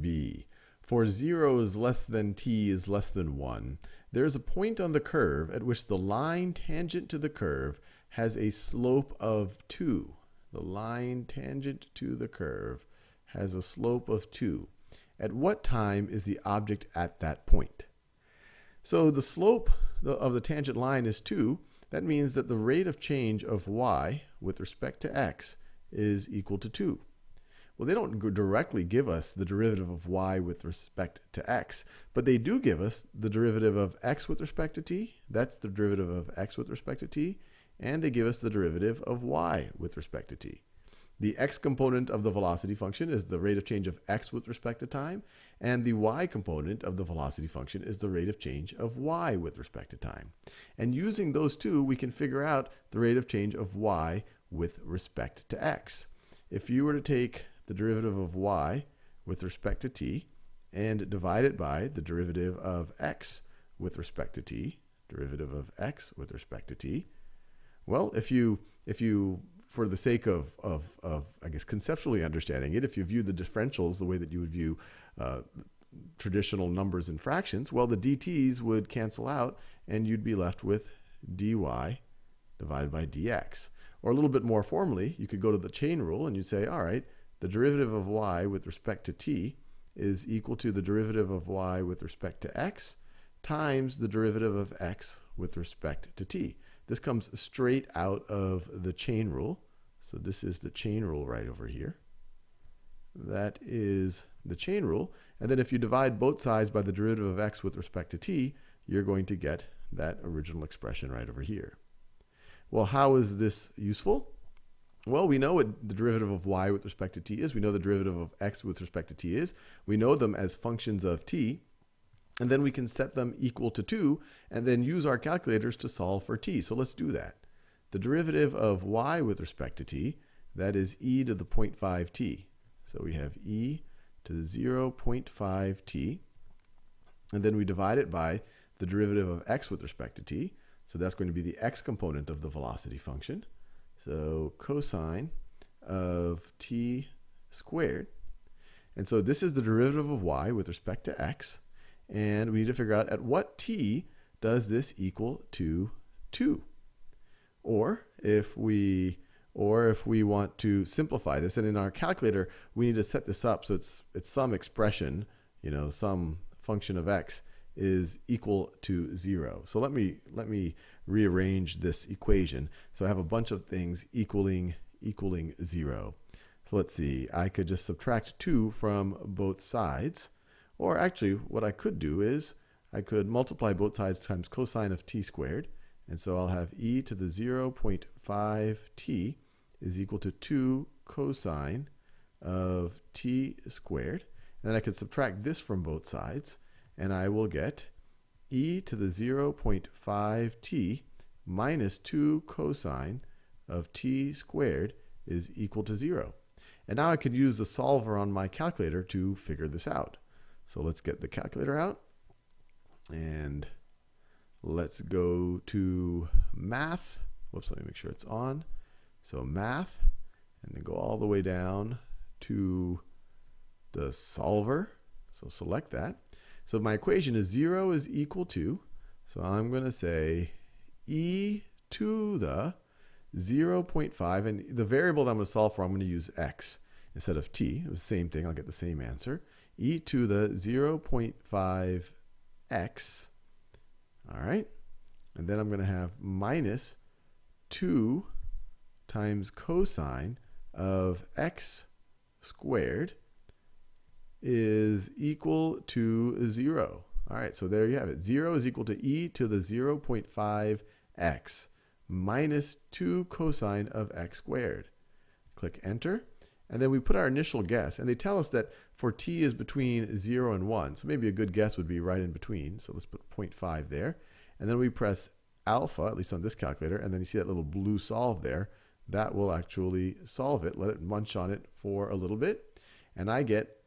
b. For 0 is less than t is less than 1, there is a point on the curve at which the line tangent to the curve has a slope of 2. The line tangent to the curve has a slope of 2. At what time is the object at that point? So the slope of the tangent line is 2. That means that the rate of change of y with respect to x is equal to 2. Well, they don't directly give us the derivative of y with respect to x, but they do give us the derivative of x with respect to t. That's the derivative of x with respect to t. And they give us the derivative of y with respect to t. The x component of the velocity function is the rate of change of x with respect to time, and the y component of the velocity function is the rate of change of y with respect to time. And using those two, we can figure out the rate of change of y with respect to x. If you were to take the derivative of y with respect to t and divide it by the derivative of x with respect to t, derivative of x with respect to t. Well, if you, if you for the sake of, of, of, I guess, conceptually understanding it, if you view the differentials the way that you would view uh, traditional numbers and fractions, well, the dt's would cancel out and you'd be left with dy divided by dx. Or a little bit more formally, you could go to the chain rule and you'd say, all right, the derivative of y with respect to t is equal to the derivative of y with respect to x times the derivative of x with respect to t. This comes straight out of the chain rule. So this is the chain rule right over here. That is the chain rule. And then if you divide both sides by the derivative of x with respect to t, you're going to get that original expression right over here. Well, how is this useful? Well, we know what the derivative of y with respect to t is. We know the derivative of x with respect to t is. We know them as functions of t. And then we can set them equal to 2 and then use our calculators to solve for t. So let's do that. The derivative of y with respect to t, that is e to the 0.5t. So we have e to the 0.5t. And then we divide it by the derivative of x with respect to t. So that's going to be the x component of the velocity function. So cosine of t squared. And so this is the derivative of y with respect to x. And we need to figure out at what t does this equal to 2? Or if we or if we want to simplify this, and in our calculator, we need to set this up so it's, it's some expression, you know, some function of x is equal to zero. So let me let me rearrange this equation. So I have a bunch of things equaling equaling zero. So let's see, I could just subtract two from both sides, or actually what I could do is I could multiply both sides times cosine of t squared, and so I'll have e to the 0.5t is equal to 2 cosine of t squared. And then I could subtract this from both sides, and I will get e to the 0.5t minus 2 cosine of t squared is equal to 0. And now I could use the solver on my calculator to figure this out. So let's get the calculator out and let's go to math. Whoops, let me make sure it's on. So math, and then go all the way down to the solver. So select that. So my equation is 0 is equal to, so I'm going to say e to the 0.5, and the variable that I'm going to solve for, I'm going to use x instead of t. It's the same thing, I'll get the same answer. e to the 0.5x, all right? And then I'm going to have minus 2 times cosine of x squared is equal to 0. All right, so there you have it. 0 is equal to e to the 0.5x minus 2 cosine of x squared. Click enter. And then we put our initial guess, and they tell us that for t is between 0 and 1. So maybe a good guess would be right in between. So let's put 0.5 there. And then we press alpha, at least on this calculator, and then you see that little blue solve there. That will actually solve it. Let it munch on it for a little bit. And I get